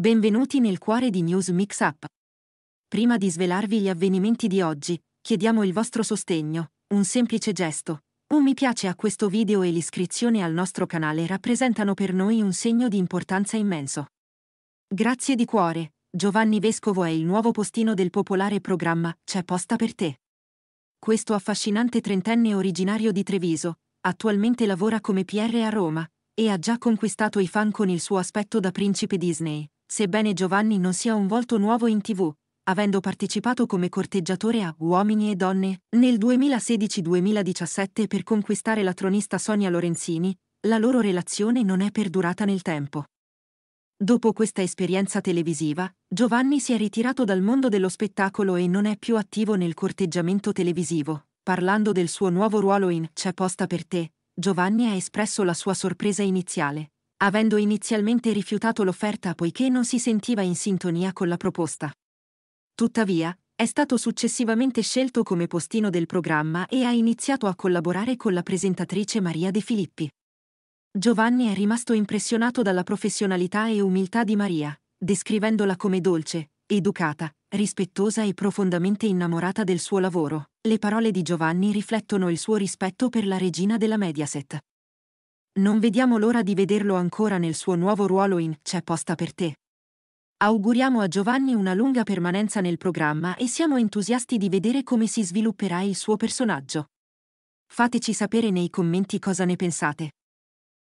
Benvenuti nel cuore di News Mix Up. Prima di svelarvi gli avvenimenti di oggi, chiediamo il vostro sostegno, un semplice gesto. Un mi piace a questo video e l'iscrizione al nostro canale rappresentano per noi un segno di importanza immenso. Grazie di cuore, Giovanni Vescovo è il nuovo postino del popolare programma C'è posta per te. Questo affascinante trentenne originario di Treviso, attualmente lavora come PR a Roma, e ha già conquistato i fan con il suo aspetto da principe Disney, sebbene Giovanni non sia un volto nuovo in tv, avendo partecipato come corteggiatore a Uomini e Donne nel 2016-2017 per conquistare la tronista Sonia Lorenzini, la loro relazione non è perdurata nel tempo. Dopo questa esperienza televisiva, Giovanni si è ritirato dal mondo dello spettacolo e non è più attivo nel corteggiamento televisivo. Parlando del suo nuovo ruolo in C'è posta per te, Giovanni ha espresso la sua sorpresa iniziale avendo inizialmente rifiutato l'offerta poiché non si sentiva in sintonia con la proposta. Tuttavia, è stato successivamente scelto come postino del programma e ha iniziato a collaborare con la presentatrice Maria De Filippi. Giovanni è rimasto impressionato dalla professionalità e umiltà di Maria, descrivendola come dolce, educata, rispettosa e profondamente innamorata del suo lavoro. Le parole di Giovanni riflettono il suo rispetto per la regina della Mediaset. Non vediamo l'ora di vederlo ancora nel suo nuovo ruolo in C'è posta per te. Auguriamo a Giovanni una lunga permanenza nel programma e siamo entusiasti di vedere come si svilupperà il suo personaggio. Fateci sapere nei commenti cosa ne pensate.